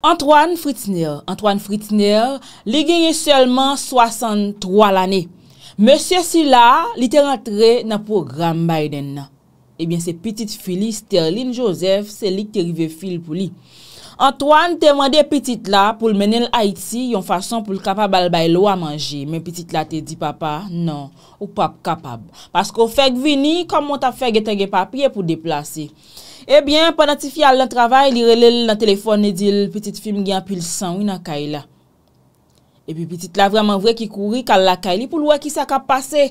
Antoine Fritner, Antoine Fritner, li genye selman 63 l ane. Monsie si la, li te rentre nan program Biden nan. Ebyen eh se petit fili Sterling Joseph, se li ke rive fil pou li. Antoine te mande petit la pou l menen l Haiti yon fason pou l kapab albay lo a manje. Men petit la te di papa, nan, ou pa kapab. Paske ou fek vini, komon ta fek ete ge papye pou deplase. Ebyen, padan ti fya lan travay, li rele lan telefon edil, petit film gen apil san ou nan kay la. Ebyen, eh petit la vreman vre ki kouri kal la kay li pou lwa ki sa ka pase.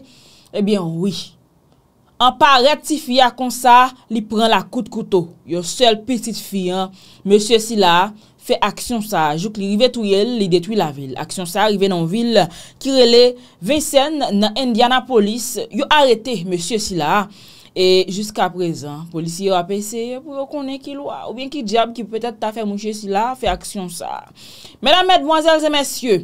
Ebyen, wii. An pa ret ti fya kon sa, li pren la kout koutou. Yo sel petit fya, monsye si la, fe aksyon sa, jouk li rive tou yel, li detwi la vil. Aksyon sa, rive nan vil, ki rele, vinsen nan Indianapolis, yo arete monsye si la, E jusqu'a prezen, polisi yo apese, pou yo konen ki lwa, ou bien ki diyab ki petè ta fè mouchè si la, fè aksyon sa. Mè nan mèd mwazèl zè mèsyè,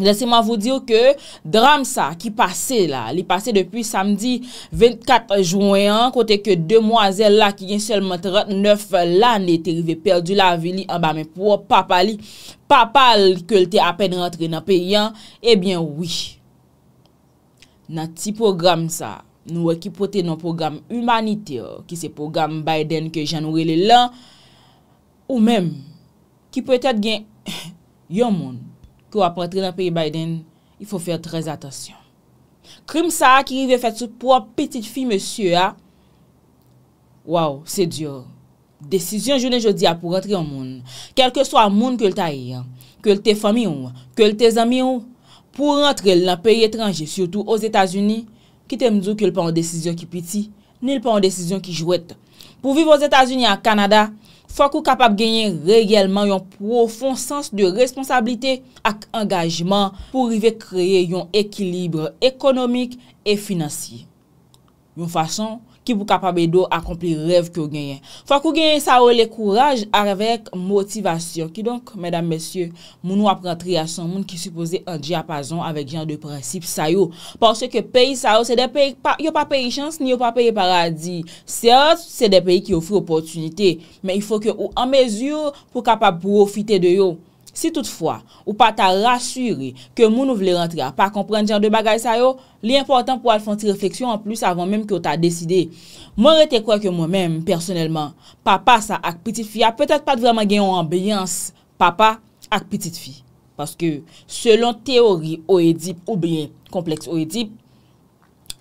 lese mwa vou diyo ke dram sa ki pase la. Li pase depi samdi 24 jounen, kote ke dè mwazèl la ki gen selman 39 lan ete rive perdi la vili anba mèpou. Pa pali, pa pali ke lte apèn rentre nan eh pe yon, ebyen wè. Nan ti program sa. Nou wè ki pote nan program humanite yo, ki se program Biden ke janwè lè lan, ou mèm, ki pote ad gen yon moun, ki wè ap rentre nan peyi Biden, i fò fèr trèz atasyon. Krim sa a ki rive fèt sou pò, petit fi mè sye a, wè wè, se dyo, desisyon jounè jodi a pou rentre yon moun, kelke so a moun ke l'ta yon, ke l'te fami yon, ke l'te zami yon, pou rentre l nan peyi etranje, siotou os Etasuni, Kite mdou ki l pa an desisyon ki piti, ni l pa an desisyon ki jwet. Pou vive ou Etats-Unis an Kanada, fwa kou kapap genye reyelman yon profon sens de responsabilite ak engajman pou rive kreye yon ekilibre ekonomik e finansye. Yon fason, ki pou kapabe do akompli rev ki ou genyen. Fwa kou genyen sa ou le kouraj arvek motivasyon, ki donk, mèdame, mèsyè, moun ou ap rentri a son moun ki sou pose an diapazon avèk jan de prinsip sa yo. Porsè ke peyi sa ou, yo pa peyi chans, ni yo pa peyi paradis. Sè, se de peyi ki ofre opotunite, men y fò ke ou an mezyou pou kapab pou ofite de yo. Si toutfwa, ou pa ta rasyuri ke moun ou vle rentre a pa komprende jan de bagay sa yo, li important pou al fonsi refleksyon an plus avon menm ki ou ta deside. Mwen rete kwa ke mwen menm personelman, papa sa ak pitit fi a petet pa dvraman genyon ambiyans papa ak pitit fi. Paske, selon teori ou edip, ou bien kompleks ou edip,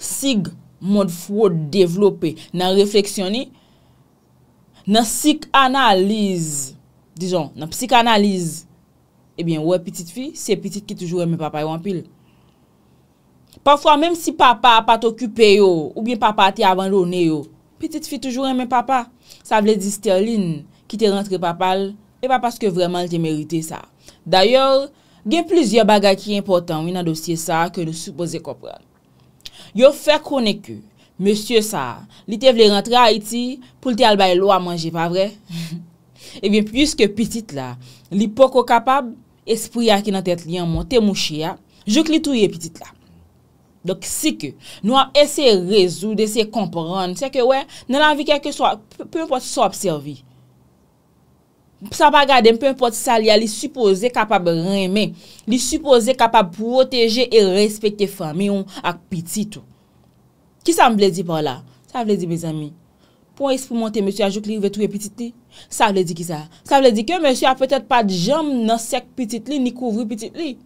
sig moun fwo devlope nan refleksyon ni nan psikanalize dijon, nan psikanalize Ebyen, eh wè, pitit fi, se pitit ki toujou e mè papa yon pil. Parfwa, mèm si papa a pa t'okupè yo, ou bè papa te avan lounè yo, pitit fi toujou e mè papa. Sa vle di sterlin ki te rentre papal, e pa paske vreman te merite sa. D'ayor, gen plizye baga ki important wè nan dosye sa ke nou soupoze kopral. Yo fè konek yo, mèsyo sa, li te vle rentre a Iti pou lte albay lo a manje, pa vre? Ebyen, eh pwiske pitit la, li poko kapab espri a ki nan tèt li an mwote mouchi a, jok li truye pitit la. Dok si ke, nou a ese rezoud, ese kompran, se ke wè, nan anvi kèkè so a, pèm pot so a observi. Sa pa gade, mpèm pot sa li a li suppose kapab reme, li suppose kapab proteje e respeke fami yon ak pitit. Ki sa mble di pa la? Sa mble di bezami? pou an y espou montè mèsyou ajouk li ou vè touye pitit li. Sa vle di ki sa. Sa vle di ki mèsyou apetèt pa di jom nan sek pitit li ni kouvri pitit li.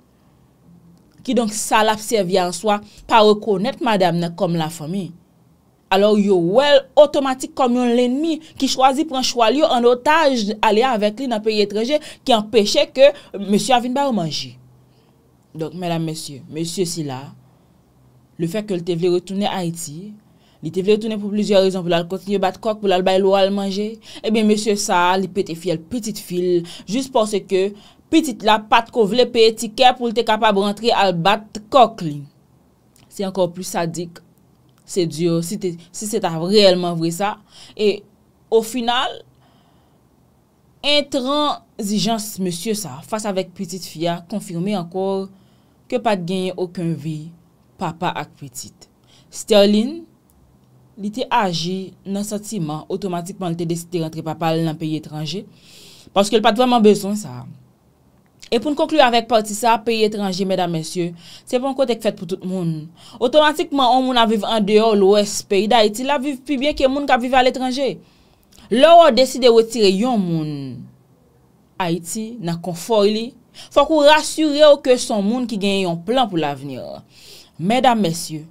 Ki donk sa lafsev ya an swa pa rekounèt madame nan kom la fomé. Alors yo wèl otomatik kom yon lenmi ki chwazi pran chwali yo an otaj alea avèk li nan peyi etreje ki empèche ke mèsyou avin ba ou manji. Donk mèdam mèsyou, mèsyou si la, le fèk ke lte vle retounè Haiti, li te vle toune pou plizyon rezon pou lal kontinye bat kok pou lal bay lou al manje, e eh ben monsie sa li pete fye l petit fil, jist porsè ke petit la pat ko vle peye tikè pou li te kapab rentre al bat kok li. Se ankor plis sadik, se dyo, se se ta reyelman vwe sa, e o final, entran zijans monsie sa, fasa vek petit fya, konfirme ankor ke pat genye oken vi, papa ak petit. Sterling, li te aji nan satiman, otomatikman li te desite rentre pa pale nan peyi etranje, paske li pat vaman bezon sa. E pou n'konkluy avèk parti sa, peyi etranje, mèdam mèsyo, se bon kote k fèt pou tout moun. Otomatikman, an moun aviv an deyo l'ouest peyi d'Haïti, la viv pi bie ke moun ka viv al etranje. Loro deside wè tire yon moun, Haïti, nan konfor li, fòk ou rasyure ou ke son moun ki gen yon plan pou l'avenir. Mèdam mèsyo,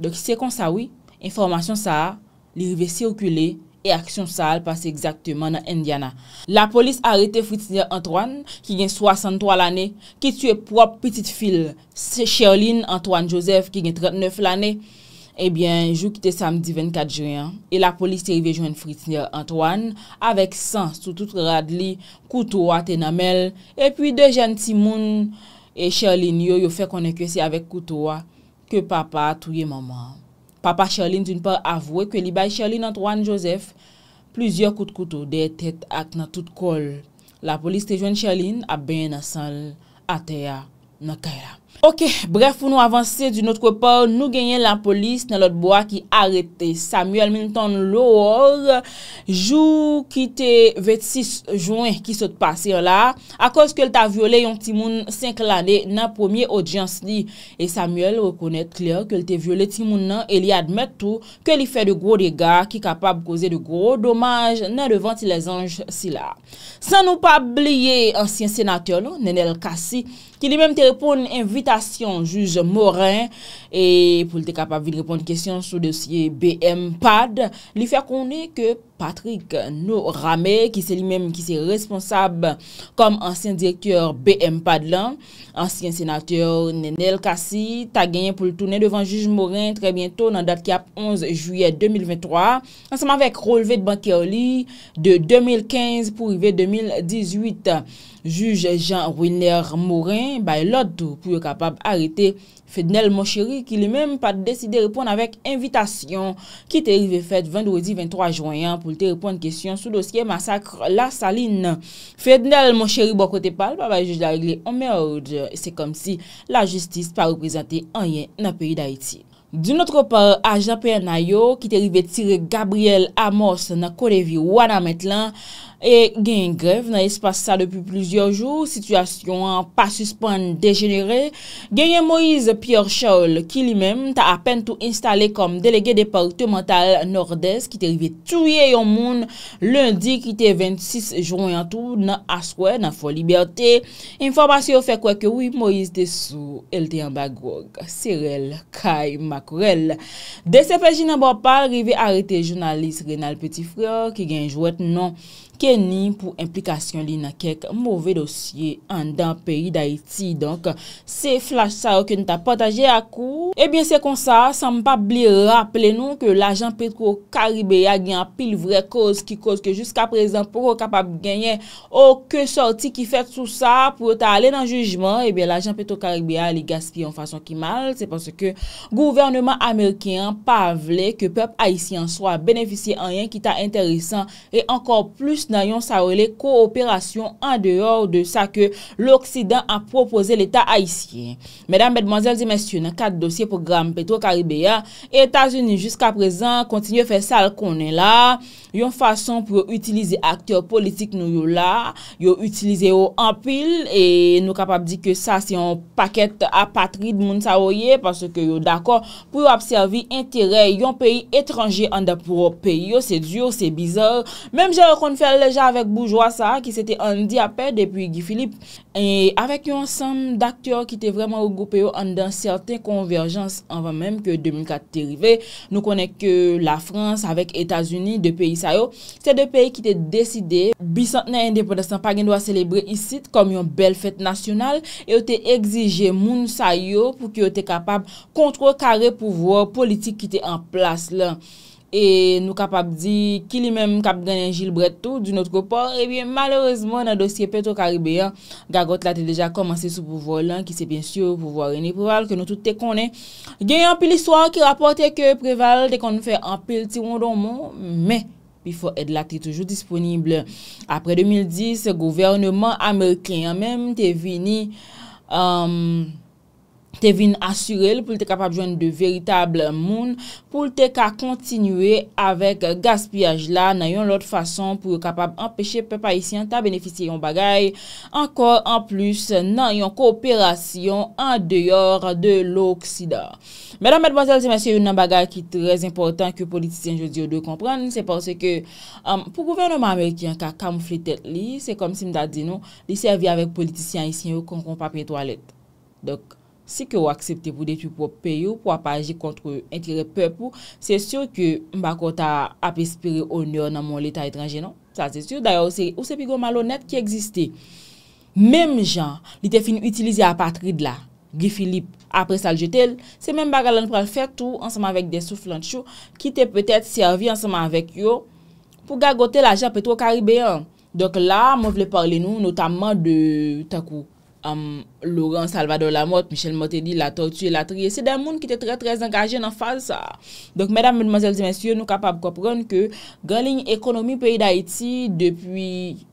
dok se kon sa wè, Informasyon sa, li rive sirkule e aksyon sa al pase egzakteman nan Indiana. La polis arete Fritiner Antoine ki gen 63 lane, ki tue prop petit fil. Sherline Antoine Joseph ki gen 39 lane ebyen jou kite samdi 24 juyen e la polis rive jwen Fritiner Antoine avek san sou tout rad li koutoua tenamel e pi de jantimoun e Sherline yo yo fe konen kwen se avek koutoua ke papa touye maman. Papa Sherlyn joun pa avwe kwe li bay Sherlyn at Wan Joseph. Plzyor kout koutou dey tet ak na tout kol. La polis te joun Sherlyn a beye na sanl ateya na kaira. Ok, bref, foun nou avanser du notre por, nou genyen la polis nan lot bo a ki arete. Samuel min ton lou or jou ki te 26 joun ki sot pasir la akos ke l ta viole yon timoun 5 l ane nan pomiye odjans li e Samuel rekonet kler ke l te viole timoun nan e li admet tou ke li fe de gro dega ki kapab koze de gro domaj nan revanti les anj si la. San nou pa bliye ansyen senatyon nou, nenel kasi, ki li mem te repon invite invitation juge Morin E pou lte kapab vide repond kestyon sou dosye BM PAD li fè konè ke Patrick Nourame, ki se li mèm ki se responsab kom ansyen direktor BM PAD lan ansyen senatèr Nenel Kassi ta genyen pou l'tounè devan juj Morin trè bientò nan dat ki ap 11 juyè 2023, ansèman vek releve d'Bankerli de 2015 pou rive 2018 juj Jean-Wilner Morin bay lot pou yo kapab arete Fede Nel Moshiri ki li menm pat deside repon avèk invitation ki te rive fèt vendredi 23 jwayan pou te repon kèsyon sou dosye massakre la saline. Fèdnel mò chèri bò kote pal, pa baye jèj la règle o mèrd. Se kom si la jèstis pa reprezentè an yè na pèri d'Haïti. Di notre par a Jean-Pierre Nayo ki te rive tire Gabriel Amos na kodevi wana mèt lan, E genye gref nan espase sa depi plouzyor jou, sitwasyon pa suspon degenere. Genye Moise Piorchol ki li men ta apen tou instale kom delege departemental nordes ki te rive touye yon moun lundi ki te 26 joun yon tou nan aswe, nan fo liberté. Informasyon fekwe ke wip Moise te sou, el te yon bagwog. Sirel, Kay, Makorel. De sepeji nan bo pa, rive arete jounalist Renal Petifre ki genjouet nan kè ni pou implikasyon li na kèk mouvè dosye an dan pèri d'Haïti. Donk, se flash sa ou kèn ta potajè a kou, ebyen se kon sa, sa mpap bli rappele nou kè la jan petro Karibé a gyan pil vre kòz ki kòz kè jiska prezant pou kò kapap ganyè ou kè sorti ki fèt sou sa pou ta alè nan jujman, ebyen la jan petro Karibé a li gaspil an fason ki mal, se panse kè gouvernement Amerkèn pa vle kè pep Haïti an so a beneficye an yèn ki ta enteresan e ankon plus yon sawele kooperasyon an deyor de sa ke l'Oksidan an propose l'Etat a isye. Medan, medmanzel, zi mensyon, an kat dosye program Petro Karibéa, Etasouni jiska prezan kontinye fè sal konen la, yon fason pou yot utilize aktyor politik nou yon la, yon utilize yon empil e nou kapab di ke sa se yon paket apatri moun saweye, parce ke yon dako pou yon apsevi entere, yon peyi etranje an da pou yon peyi, yon se diyo, se bizor, menm jè yon kon fè Leje avèk boujwa sa ki sete an di apè depi Guy Philippe. Avèk yon san d'aktyor ki te vreman ou goupè yo an dan certain konverjans anvan mèm ke 2004 terive. Nou konèk la Frans avèk Etasuni, de peyi sa yo. Se de peyi ki te deside, bicentenè indéponestant pa gen do a selebrè isit kom yon bel fèt nasyonal. E o te egzije moun sa yo pou ki o te kapab kontro kare pouvò politik ki te an plas lan. E nou kap ap di ki li mem kap ganyan Gilles Breton Du notre goupor E eh biye malorozman nan dosye Petro Caribea Gagote la te deja komanse sou pou volan Ki se bien syo pou vware ni preval Ke nou tout te konen Gen yon pil iswa ki rapote ke preval Te konen fe yon pil ti wondon moun Men, pi fo ed la te toujou disponible Apre 2010 Gouvernement Ameriken men te vini te vin asyrel pou te kapab jwenn de veritable moun, pou te ka kontinwe avèk gaspiyaj la, nan yon lot fason pou kapab empèche pepa isyan ta beneficye yon bagay, ankor an plus nan yon koopérasyon an deyor de l'Oksida. Mèdam mèd bozèl, se mèsyè yon nan bagay ki trèz important ki politisyen je diyo de kompren, se porsè ke euh, pou pouven nom Amerikyan ka kamfli tèt li, se kom si mda di nou, li servi avèk politisyen isyan yon konkon papye toalet. Dok. Si ke ou aksepte pou detu pou pe yo, pou apaje kontre entire pe pou, se sur ke mba konta ap espere onyo nan moun leta etranje, non? Sa se sur, dayo ou se pigon malonet ki egziste. Mem jan, li te fin utilize apatride la, gifilip apre saljetel, se mem bagalan pral ferte ou ansaman vek de souflant chou, ki te petet servi ansaman vek yo pou gagote la japet wakaribeyan. Donk la, mwen vle parle nou notamman de takou. Laurent Salvador Lamotte, Michel Motedi, La Tortue et la Trie, se den moun ki te tre trez engaje nan faz sa. Donk, mèdam, mèdmèzèl, mèsyè, nou kapab koprenn ke galin ekonomi peyi d'Haïti depi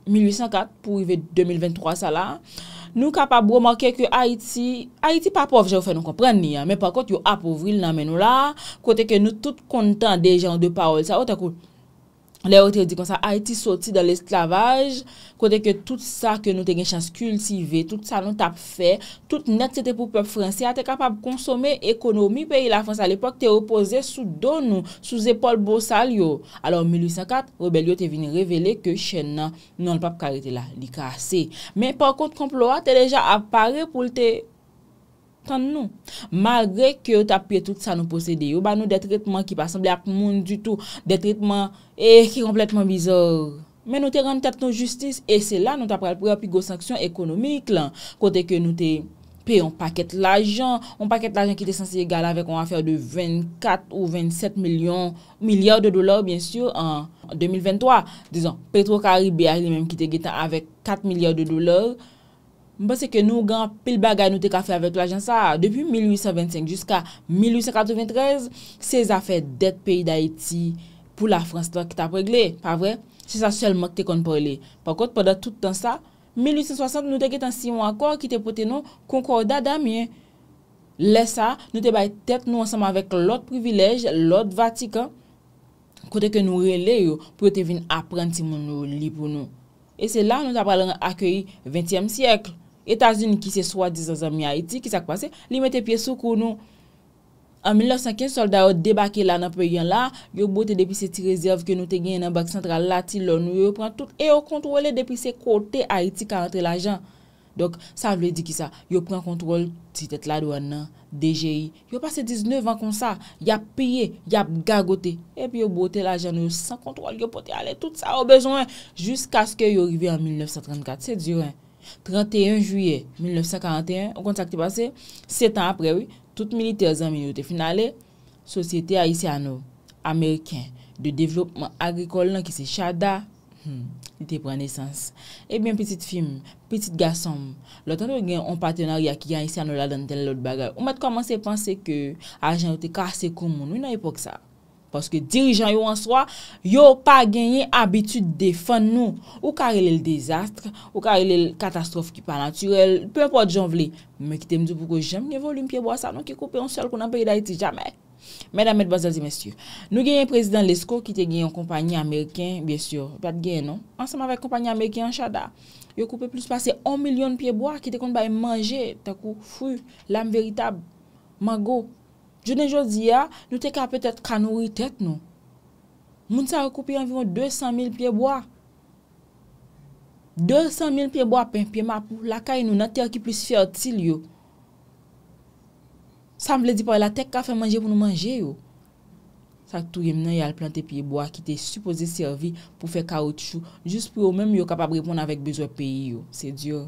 1804 pou yve 2023 sa la, nou kapab wèmanke ke Haïti, Haïti pa pof, jè ou fè nou koprenn ni, mèm pa kot yo apouvril nan mè nou la, kote ke nou tout kontan de jan de parol sa, ou ta kou... Lè ou te di kon sa a iti soti dan l'esklavaj, kote ke tout sa ke nou te gen chans kultive, tout sa nou tap fe, tout net se te pou pep fransi a te kapap konsome ekonomi peyi la fransi. A l'epok te repose sou don nou, sou zepol bousal yo. Alors en 1804, rebel yo te vini revele ke chen nan nan l'pep karite la li kase. Men por kont komploa te deja apare pou lte... nou. Malgre ke ou ta pye tout sa nou posede yo, ba nou detritman ki pa semblè ak moun du tout, detritman e ki kompletman bizor. Men nou te rende tet nou justice e se la nou ta pral pral pi go sanksyon ekonomik lan. Kote ke nou te pey, on paket l'ajan, on paket l'ajan ki te sensi egal avek, on va fè de 24 ou 27 milyon, milyar de dolar bien sur, en 2023. Dizan, Petro Kari Behar li menm ki te getan avek 4 milyar de dolar, Mpase ke nou gen pil bagay nou te ka fe avet l'agen sa. Depi 1825 jiska 1893, se zafet det peyi da iti pou la France 3 ki ta pregle. Pa vre, se sa sel mok te kon parle. Pakot, poda tout tan sa, 1860 nou te get an simon akor ki te pote nou konkorda damye. Le sa, nou te baye tet nou ansam avet l'od privilej, l'od vatika. Kote ke nou rele yo pou te vin apren ti moun nou li pou nou. E se la nou ta pralane akoye 20e siyekl. Etasun ki se swa dizan zami Haiti, kisa kwa se? Li mette piye soukou nou. An 1915, solda yo debake la nan pe yon la. Yo bote depi se ti rezerv ke nou te gen yon bak sentral la ti lon. Yo yo pran tout. E yo kontrole depi se kote Haiti ka rentre la jan. Dok, sa vle di ki sa. Yo pran kontrole titet la douan nan. DGI. Yo pase 19 an kon sa. Yap peye, yap gagote. Epi yo bote la jan nou. San kontrole yo pote ale. Tout sa yo bejounen. Jusk aske yo rive an 1934. Se diwen. 31 juye 1941, ou kontak te pase, 7 an apre wè, tout militer zanmi nou te finalè, sosyete Aisyano, Ameriken, de devlopman agrikol nan ki se chada, hmm, ite pre nesans. Ebyen eh petite fim, petite gasom, lotan wè gen on patenari ya ki gen Aisyano la dan tel lout bagay, ou mat komanse pense ke ajen wè te kase koumoun, ou nan epok sa. Paske dirijan yo an swa, yo pa genye abitude defan nou. Ou ka relel dezastre, ou ka relel katastrofe ki pa naturel. Pe apote jan vle, mwen ki te mdou pou ko jem nye volume piye bo a sa, nou ki koupe yon sol konan pe yon da iti jame. Mèdame et bazan zi mèsyou, nou genye prezident Lesko ki te genye yon kompanyi Ameriken, bèsyou, pat genye nou, ansama vek kompanyi Ameriken en chada, yo koupe plus pase on milyon piye bo a ki te kont ba yon manje, takou fwi, lam veritab, ma go. Jounen jodi ya, nou teka apetet kanouri tet nou. Moun sa rekupi anvyon 200.000 piyeboa. 200.000 piyeboa pen piye mapou, lakay nou nan ter ki pwis fye otil yo. Sa m vle di pa, la tek ka fè manje pou nou manje yo. Sa touye mnen yal plante piyeboa ki te supose servi pou fe kaoutchou. Jus pou yo menm yo kapab repon avèk bezwe peyi yo. Se di yo.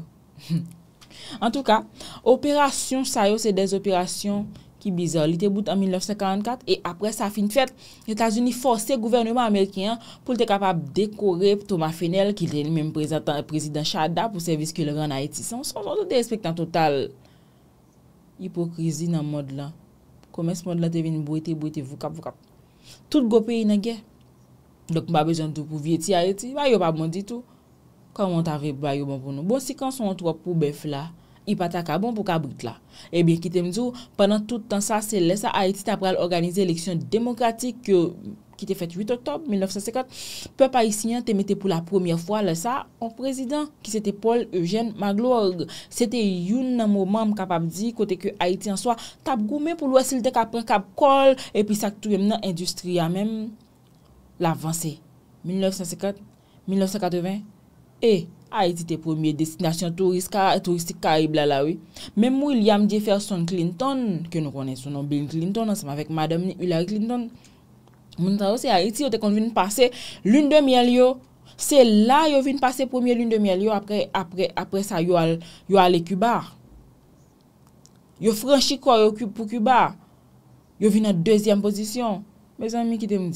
En tou ka, operasyon sa yo se dez operasyon. Ki bizal, li te bout an 1944, e apre sa fin fèt, yon tas uniforse gouverneman Amerikyan pou li te kapap dekore pou Thomas Fenel ki ren mèm prezident Chada pou servis ki lor an Haiti. Sons, on te deespektan total hipokrizi nan mod lan. Kome se mod lan te veni bou ete, bou ete, tout gope yon nage. Dok mba bejan tou pou vie ti Haiti. Bayo pa mwen bon ditou. Kwa mwen tave, bayo mwen bon pou nou. Bon, si konson an tou ap pou bef la, I pa ta ka bon pou ka brit la. E bie ki te mzou, Pendan tout tan sa, Se lè sa Haiti ta pral organize Lèksyon demokratik ki te fèt 8 otob, 1950, Pe pa yi sinyan te mette pou la premier fwa lè sa, On prezident ki se te Paul Eugène Magloire. Se te youn nan mouman m kapap di, Kote ke Haiti an soa, Tap goume pou lwè sil de kap pran kap kol, E pi sak tou yem nan industria mèm, La vansè, 1950, 1980, E, Haiti te pwemye destinasyon turistik karib la lawi. Menmou William Jefferson Clinton, ke nou konen sou nan Bill Clinton, anseman vek Madame Hillary Clinton, moun trawse Haiti, yo te kon vin pase lundem yal yo, se la yo vin pase pwemye lundem yal yo, apre sa yo ale Cuba. Yo franshi kwa yo pou Cuba, yo vin a dezyan pozisyon. Mwen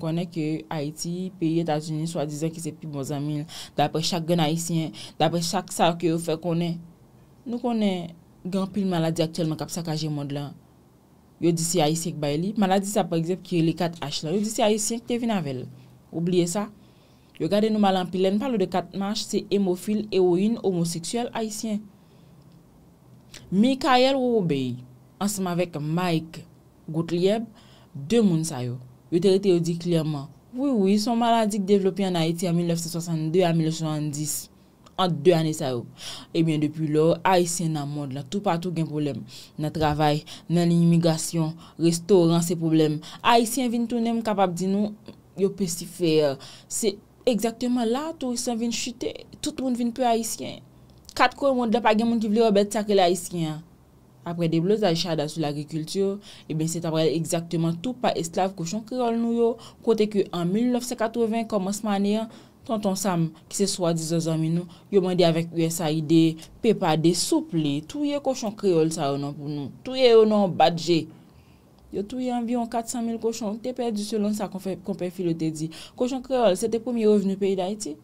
konen ki Aiti, peye Etatouni, swa dizen ki se pi bon zamil, dapre chak gen Aisyen, dapre chak sa ke yo fè konen. Nou konen gen pil maladi aktelman kapsa kajen mod lan. Yo disi Aisyen k bay li. Maladi sa par exemple ki yo le kat H la. Yo disi Aisyen k te vin avèl. Obliye sa. Yo gade nou malan pil len. Palo de kat manj, se hemofil, eoyin, homoseksuel Aisyen. Mikael Woube, ansama vek Mike Goutlieb, De moun sa yo. Yote rete yo di klerman. Oui, oui, son maladi k devlopi an a iti an 1962, an 1970. An de ane sa yo. Ebyen eh depi lo, Aisyen nan mod la. Tou patou gen problem. Nan travay, nan inmigasyon, restoran se problem. Aisyen vin tou nem kapap di nou yo pesi fey. Se ekzakteman la tou Aisyen vin chute. Tout moun vin pou Aisyen. Kat kou moun de pa gen moun ki vle obet sa kele Aisyen. apre de bloz la chada sou l'agrikultur, e eh ben se tabre exactement tout pa esklav koshon kriol nou yo, kote ki an 1980, komosmane an, tonton Sam, ki se swa dizon zami nou, yo mwen di avek USAID, pepa de soupli, touye koshon kriol sa ou nan pou nou, touye ou nan badje, yo touye ambyon 400.000 koshon, tepe di selon sa konpe filote di, koshon kriol, se te pomi revenu peyi da iti,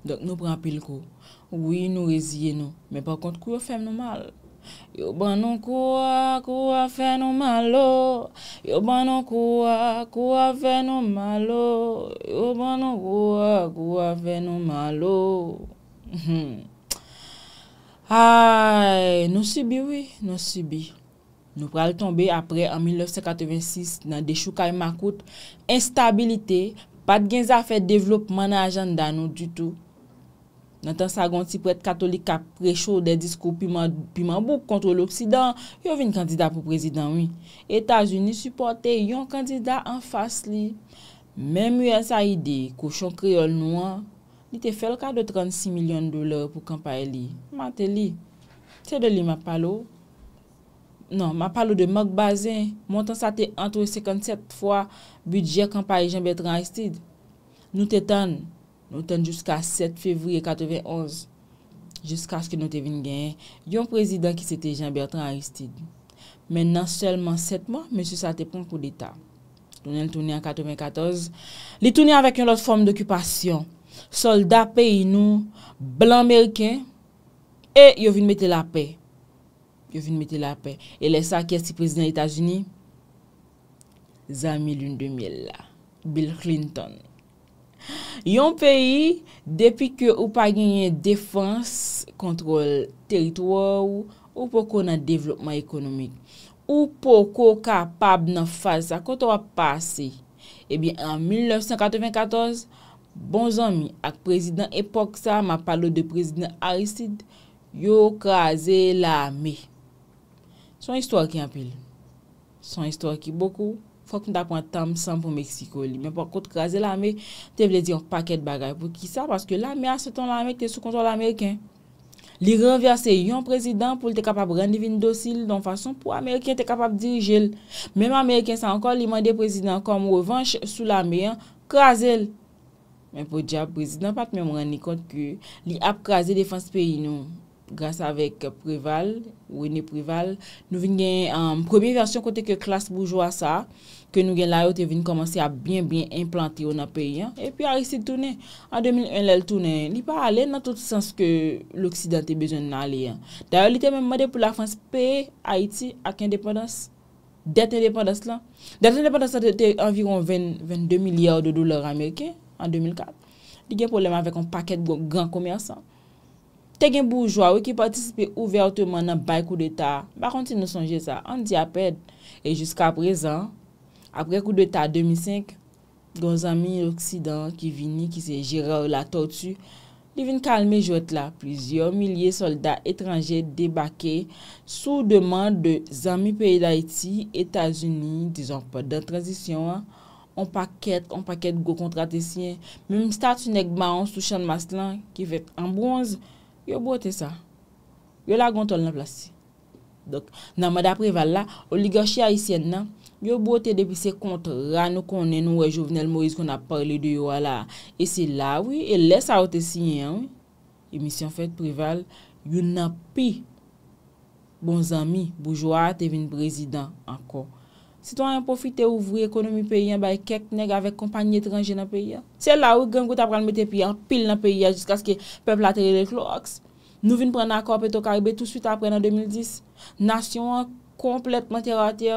dok nou pran pil kou, Oui, nou reziye nou, men pa kont kou yo fèm nou mal. Yo ban nou kou a, kou a fèm nou mal, lò. Oh. Yo ban nou kou a, kou a fèm nou mal, lò. Oh. Yo ban nou kou a, kou a fèm nou mal, oh. lò. Ay, nou subi, oui, nou subi. Nou pral tombe apre an 1986, nan dechou kay makout, instabilite, pat gen za fè developman an ajanda nou du tout. Nan tan sa gonti pou ete katolik ka prechou de diskou pi mambouk kontro l'Oksidan, yo vin kandida pou prezidant mi. Etas Unis supporte, yon kandida an fas li. Men mwen sa ide, kouchon kriol nouan, li te fel ka de 36 milyon doler pou kampaye li. Mante li. Se de li ma palo? Nan, ma palo de magbazen. Mante sa te antwe 57 fwa budje kampaye jenbetran estid. Nou te tan. nou ten jouska 7 fevriye 91, jouska aske nou te vin gen, yon prezident ki se te Jean-Bertrand Aristide, men nan selman 7 moun, mè se sa te pon pou l'Etat. Tonel touni an 94, li touni avèk yon lot form d'okupasyon, soldat pe inou, blan merken, e yo vin mette la pe. Yo vin mette la pe. E lè sa kè si prezident Etat-Unis, zami l'un de miel la, Bill Clinton. Yon peyi, depi ke ou pa genye defans, kontrol teritwou, ou poko nan devlopman ekonomik, ou poko kapab nan fasa, koto wa pase, ebyen an 1994, bon zami ak prezident epok sa, ma palo de prezident Aristide, yo kaze la me. Son istwa ki apil. Son istwa ki bokou. Fok nou da pou an tam san pou Meksiko li. Men pou akot kraze la me, te vle di yon paket bagay pou ki sa. Paske la me a se ton la me te sou kontrol Ameriken. Li renverse yon prezident pou li te kapab randevin dosil. Don fason pou Ameriken te kapab dirijel. Men Ameriken sa ankor li mande prezident kom revanche sou la me an kraze l. Men pou di a prezident pat men mwen ni kont ku li ap kraze defanse peyi nou. Gras avèk prival, ouenè prival, nou vingè an euh, premier versyon kote ke klas bourgeois sa, ke nou gen la yote vingè komanse a bien bien implante yon apè yon. E pi a yose tounè, an 2001 lè lè tounè, li pa ale nan tout sens ke l'Oksidante bejoun nan ale yon. Da yon li te men madè pou la Frans, pe Haiti ak indépendance, det indépendance la. Det indépendance la te environ 22 milyard de dolar Amerike, an 2004. Li gen problem avèk an paket bou an gran komersan. te gen boujwa we ki patisipe ouverteman nan bay kou de ta. Bakon ti nou sonje sa, an di aped. E jiska prezan, apre kou de ta 2005, goun zami l'Oksidan ki vini ki se jira ou la tortue, li vin kalme jwet la. Plizyon, milye soldat etranje debake, sou deman de zami peyi la iti, Etasuni, di zonk pa dan tranzisyon, on paket, on paket go kontrate siye. Men m statu nek ba an sou chan mas lan ki vet an bronz, Yo bote sa, yo la gontol nan plas si. Dok, nan mada prival la, oligachia isen nan, yo bote depi se kontra nou konen nou e jovenel Moïse kon a parli di yo ala. E si la wè, e lè sa wote si, emisyon fèd prival, yo nan pi bon zami boujwa te vin prezident anko. Si ton yon profite ouvri ekonomi peyen baye kek neg avèk kompanyi etranje nan peyen, se la ou gen gout apran mette piyen pil nan peyen jiska skè pepl atè yè de klo aks, nou vin pren akor peto karbe tout suite apren an 2010, nasyon an kompletman ter a ter,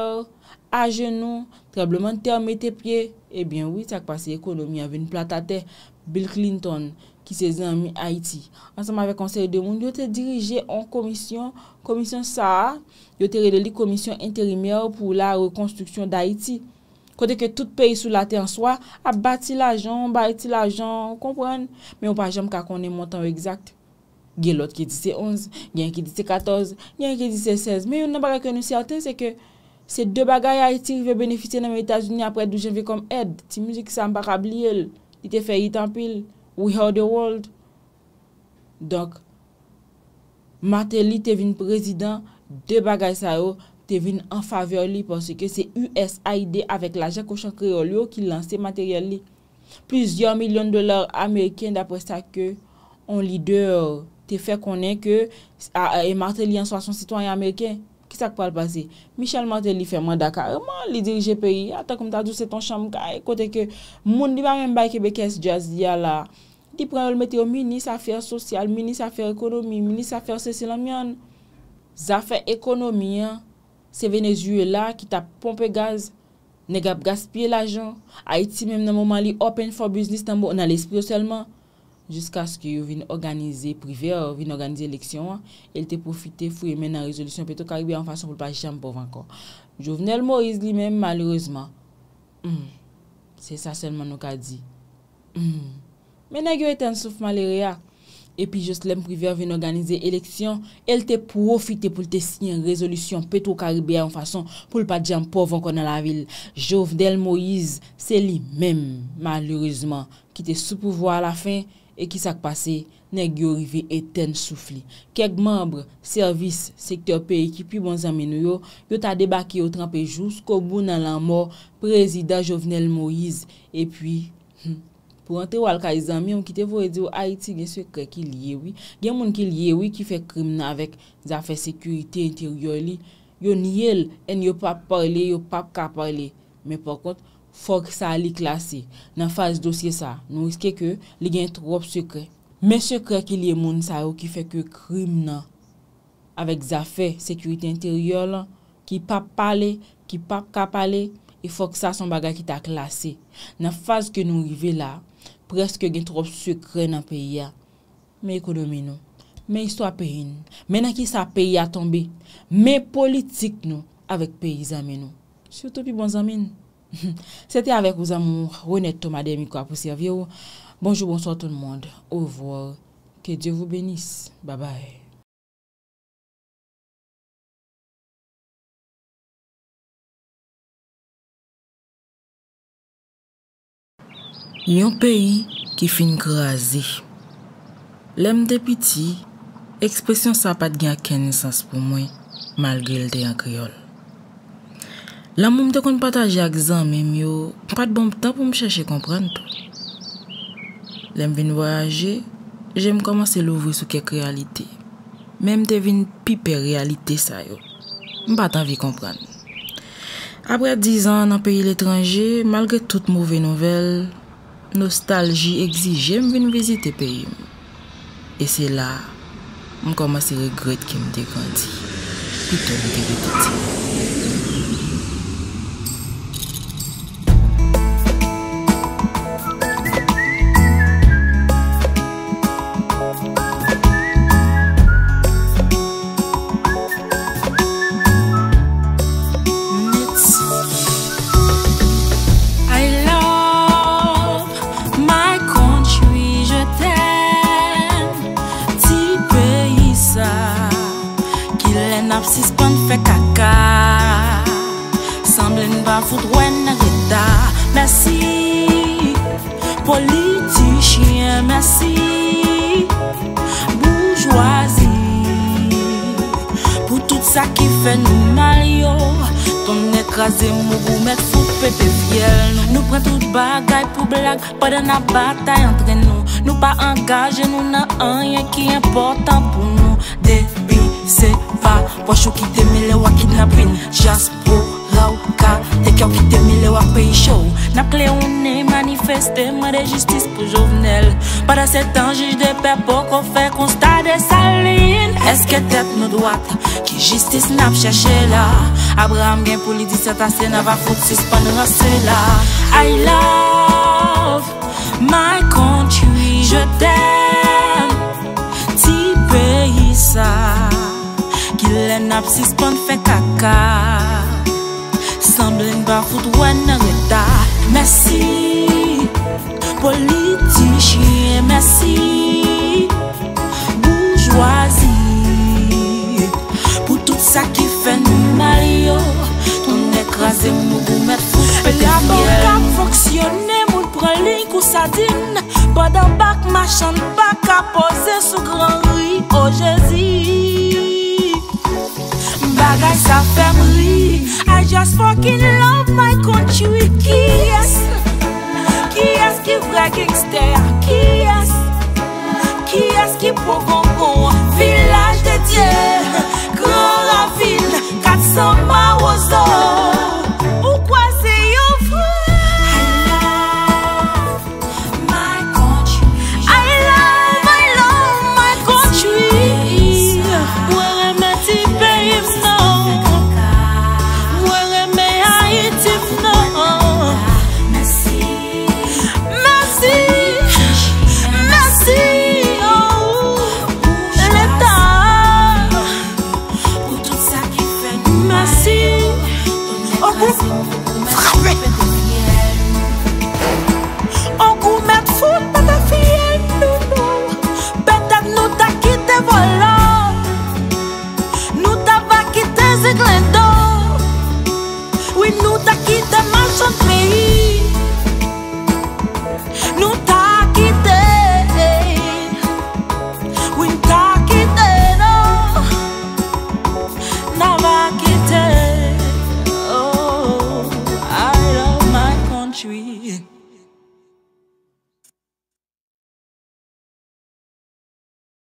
a genou, trebleman ter mette piyen, e eh bien wè, sak pase ekonomi avèn platate Bill Clinton, ki se zanmi Haiti. Anseman ve konser de moun, yo te dirije an komisyon, komisyon sa, yo te redeli komisyon interimeur pou la rekonstruksyon d'Haiti. Kote ke tout peyi sou la te an swa, abati l'ajon, bati l'ajon, kompren, men ou pa jom kakone montan ou exact, gen lot ki di se 11, gen ki di se 14, gen ki di se 16, men yon nan bagay ke nou se aten se ke, se de bagay Haiti ve benefite nan me Etasuni apre d'ou jen ve kom ed, ti moujik sa mba kabli el, ite fe yi tampil, We are the world. Donc, Martelly te vin prezident de Bagay Sao, te vin en faveur li porsi ke se USAID avek la jeko chan kreol yo ki lanse materyali. Plizyon milyon dolar Ameriken dapre sa ke on li deor te fe konen ke ah, Martelly an so asan sitwany Ameriken. Kisak pal pasi, Michel Martel li ferman Dakar, man li dirije peyi, ata koum ta douse ton chanm ka, ekote ke, moun li varen baye Kebekes, jazia la, di preol meteo, mini safir sosyal, mini safir ekonomi, mini safir se silamyan, zafir ekonomi, se venezye la, ki ta pompe gaz, negap gaspye la jan, Haiti mem nan mouman li open for business tanbo, nan l'espiro selman. Jusk aske yo vin organize priver, vin organize eleksyon an, el te profite fwe men an rezolusyon peto karibia an fason pou l pa di janm pou van kon. Jouvenel Moïse li men malerouzman. Se sa selman nou ka di. Men a gyo etan souf malerou ya. Epi jous lem priver vin organize eleksyon, el te profite pou l te signan rezolusyon peto karibia an fason pou l pa di janm pou van kon an la vil. Jouvenel Moïse se li men malerouzman. Ki te sou pouvo a la fin. E ki sak pase, nek yo rive eten soufli. Kek mabre, servis, sektor peyi ki pi bon zame nou yo, yo ta debake yo tranpe jou, skobou nan la mor, prezida Jovenel Moïse, e pi, pou ante wal ka yi zame, yon ki te vo edi yo Haiti gen se kre ki liyewi, gen moun ki liyewi ki fe krimna vek zafè sekurite interior li, yo niye l, en yo pap parli, yo pap ka parli, men pokot, Fok sa li klasi nan faz dosye sa. Nou riske ke li gen trop sekre. Men sekre ki li e moun sa yo ki feke krim nan. Awek zafè, sekwite interior lan. Ki pa pale, ki pa kapale. E fok sa son baga ki ta klasi. Nan faz ke nou rive la, preske gen trop sekre nan peyi ya. Men ekodome nou. Men istwa peyin. Men an ki sa peyi ya tombe. Men politik nou. Awek peyi zamen nou. Siyoto pi bon zamen nou. Sete avek ou zamou Bonjou bonsoy ton moun Ouvo Ke djou vou benis Babay Yon peyi ki fin grazi Lem depiti Ekspresyon sapat gen ken nisans pou mwen Mal gel de yon kriol Lan moun te kon pataje ak zan men yo, pat bon ptan pou m chache kompran tou. Len m ven voyaje, jen m komanse louvri sou kek realite. Men m devin pipe realite sa yo. M patan vi kompran. Apre 10 an nan peyi l'etranje, malge tout mouve nouvel, nostalji egzi jen m ven vizite peyi m. E se la, m komanse regred ki m dekandi. Pito m dekandi ti. Bagay pou blag, padan na batay antre nou Nou pa angaje nou nan anye ki importan pou nou Debi se va, wachou ki teme le wakit na brin Jaspo Dèk yon ki temi le wak peyi chou Nap kle yon ne manifeste Mwen rejistis pou jovnel Pada se tan jish de pep Poko fe konsta de salin Eske tet nou doat Ki jistis nap chache la Abraham gen pou li di se tasen A va fote se span rase la I love my country Je ten ti peyi sa Ki le nap se span fe kaka S'ande n'ba foute wè nè rèta Mèsi, politi chie Mèsi, boujwazi Pou tout sa ki fè nou maryo Toun ek razi mou mè fouspè La bok a foksyone moun preling kousa din Bada bak ma chan bak a pose sou gran ri Oje oh zi Bagay sa femri I just fokin love my kontri Ki es Ki es ki vre genkster Ki es Ki es ki pokonkou Vilaj de dje Gro la vil Kat soma wosou